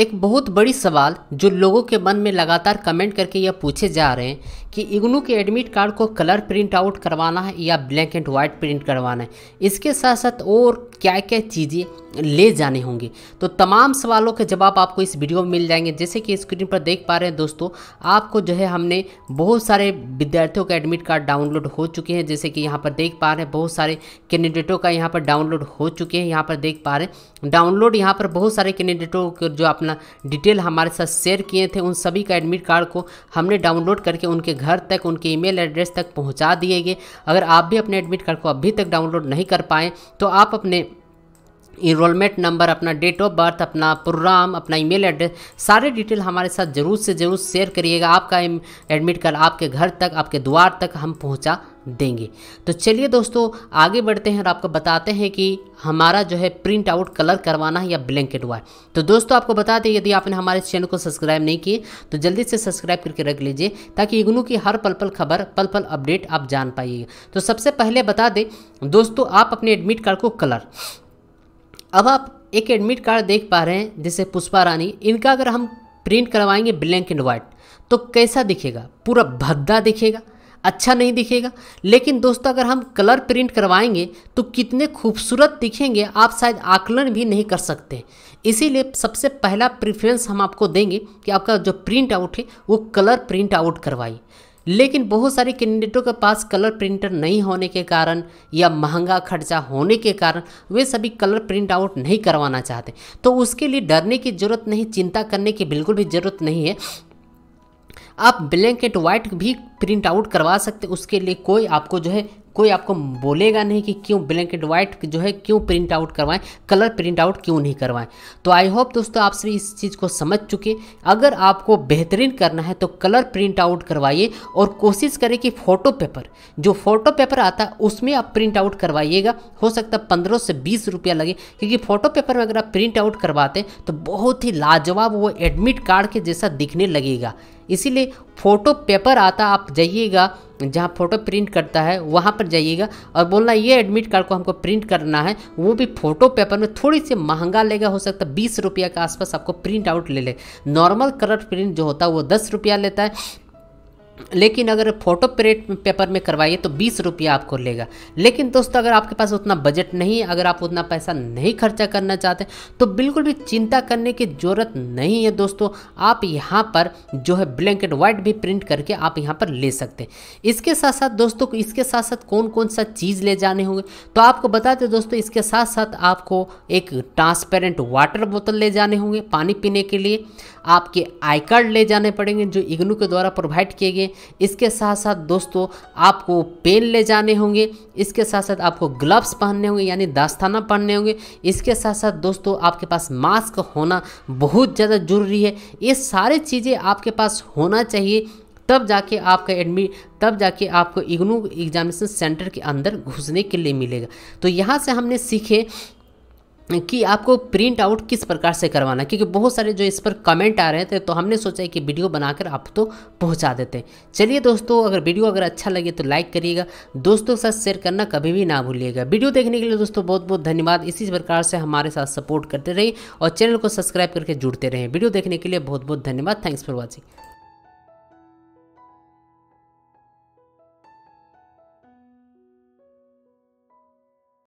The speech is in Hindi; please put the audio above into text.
एक बहुत बड़ी सवाल जो लोगों के मन में लगातार कमेंट करके यह पूछे जा रहे हैं कि इग्नू के एडमिट कार्ड को कलर प्रिंट आउट करवाना है या ब्लैक एंड व्हाइट प्रिंट करवाना है इसके साथ साथ और क्या क्या चीज़ें ले जाने होंगे तो तमाम सवालों के जवाब आपको इस वीडियो में मिल जाएंगे जैसे कि स्क्रीन पर देख पा रहे हैं दोस्तों आपको जो है हमने बहुत सारे विद्यार्थियों का एडमिट कार्ड डाउनलोड हो चुके हैं जैसे कि यहाँ पर देख पा रहे हैं बहुत सारे कैंडिडेटों का यहाँ पर डाउनलोड हो चुके हैं यहाँ पर देख पा रहे हैं डाउनलोड यहाँ पर बहुत सारे कैंडिडेटों के जो अपना डिटेल हमारे साथ शेयर किए थे उन सभी का एडमिट कार्ड को हमने डाउनलोड करके उनके घर तक उनके ई एड्रेस तक पहुँचा दिए गए अगर आप भी अपने एडमिट कार्ड को अभी तक डाउनलोड नहीं कर पाएँ तो आप अपने इनरोलमेंट नंबर अपना डेट ऑफ बर्थ अपना प्रोग्राम अपना ईमेल एड्रेस सारे डिटेल हमारे साथ ज़रूर से ज़रूर शेयर करिएगा आपका एडमिट कार्ड आपके घर तक आपके द्वार तक हम पहुंचा देंगे तो चलिए दोस्तों आगे बढ़ते हैं और आपको बताते हैं कि हमारा जो है प्रिंट आउट कलर करवाना है या ब्लैंकेट है तो दोस्तों आपको बता दें यदि आपने हमारे चैनल को सब्सक्राइब नहीं किए तो जल्दी से सब्सक्राइब करके रख लीजिए ताकि इग्नू की हर पल पल खबर पल पल अपडेट आप जान पाइएगा तो सबसे पहले बता दें दोस्तों आप अपने एडमिट कार्ड को कलर अब आप एक एडमिट कार्ड देख पा रहे हैं जैसे पुष्पा रानी इनका अगर हम प्रिंट करवाएंगे ब्लैंक एंड वाइट तो कैसा दिखेगा पूरा भद्दा दिखेगा अच्छा नहीं दिखेगा लेकिन दोस्तों अगर हम कलर प्रिंट करवाएंगे तो कितने खूबसूरत दिखेंगे आप शायद आकलन भी नहीं कर सकते इसीलिए सबसे पहला प्रिफ्रेंस हम आपको देंगे कि आपका जो प्रिंट आउट है वो कलर प्रिंट आउट करवाइए लेकिन बहुत सारे कैंडिडेटों के पास कलर प्रिंटर नहीं होने के कारण या महंगा खर्चा होने के कारण वे सभी कलर प्रिंट आउट नहीं करवाना चाहते तो उसके लिए डरने की ज़रूरत नहीं चिंता करने की बिल्कुल भी ज़रूरत नहीं है आप ब्लैंक एंड वाइट भी प्रिंट आउट करवा सकते उसके लिए कोई आपको जो है कोई आपको बोलेगा नहीं कि क्यों ब्लैक एंड व्हाइट जो है क्यों प्रिंट आउट करवाएं कलर प्रिंट आउट क्यों नहीं करवाएं तो आई होप दोस्तों आप सभी इस चीज़ को समझ चुके अगर आपको बेहतरीन करना है तो कलर प्रिंट आउट करवाइए और कोशिश करें कि फ़ोटो पेपर जो फ़ोटो पेपर आता है उसमें आप प्रिंट आउट करवाइएगा हो सकता है पंद्रह से बीस रुपया लगे क्योंकि फ़ोटो पेपर में अगर आप प्रिंट आउट करवाते हैं तो बहुत ही लाजवाब वो एडमिट कार्ड के जैसा दिखने लगेगा इसीलिए फ़ोटो पेपर आता आप जाइएगा जहाँ फ़ोटो प्रिंट करता है वहाँ पर जाइएगा और बोलना ये एडमिट कार्ड को हमको प्रिंट करना है वो भी फ़ोटो पेपर में थोड़ी सी महंगा लेगा हो सकता है बीस रुपया के आसपास आपको प्रिंट आउट ले ले नॉर्मल कलर प्रिंट जो होता है वो दस रुपया लेता है लेकिन अगर फोटो प्रेट पेपर में करवाइए तो बीस रुपया आपको लेगा लेकिन दोस्तों अगर आपके पास उतना बजट नहीं अगर आप उतना पैसा नहीं खर्चा करना चाहते तो बिल्कुल भी चिंता करने की ज़रूरत नहीं है दोस्तों आप यहाँ पर जो है ब्लैंकेट एंड वाइट भी प्रिंट करके आप यहाँ पर ले सकते हैं इसके साथ साथ दोस्तों इसके साथ साथ कौन कौन सा चीज़ ले जाने होंगे तो आपको बताते दोस्तों इसके साथ साथ आपको एक ट्रांसपेरेंट वाटर बोतल ले जाने होंगे पानी पीने के लिए आपके आई कार्ड ले जाने पड़ेंगे जो इग्नू के द्वारा प्रोवाइड किए गए इसके साथ साथ दोस्तों आपको पेन ले जाने होंगे इसके साथ साथ आपको ग्लव्स पहनने होंगे यानी दास्ताना पहनने होंगे इसके साथ साथ दोस्तों आपके पास मास्क होना बहुत ज़्यादा ज़रूरी है ये सारी चीज़ें आपके पास होना चाहिए तब जाके आपका एडमिट तब जाके आपको इग्नू एग्जामिनेशन सेंटर के अंदर घुसने के लिए मिलेगा तो यहाँ से हमने सीखे कि आपको प्रिंट आउट किस प्रकार से करवाना क्योंकि बहुत सारे जो इस पर कमेंट आ रहे थे तो हमने सोचा है कि वीडियो बनाकर आप तो पहुंचा देते हैं चलिए दोस्तों अगर वीडियो अगर अच्छा लगे तो लाइक करिएगा दोस्तों के साथ शेयर करना कभी भी ना भूलिएगा वीडियो देखने के लिए दोस्तों बहुत बहुत धन्यवाद इसी प्रकार से हमारे साथ सपोर्ट करते रहिए और चैनल को सब्सक्राइब करके जुड़ते रहें वीडियो देखने के लिए बहुत बहुत धन्यवाद थैंक्स फॉर वॉचिंग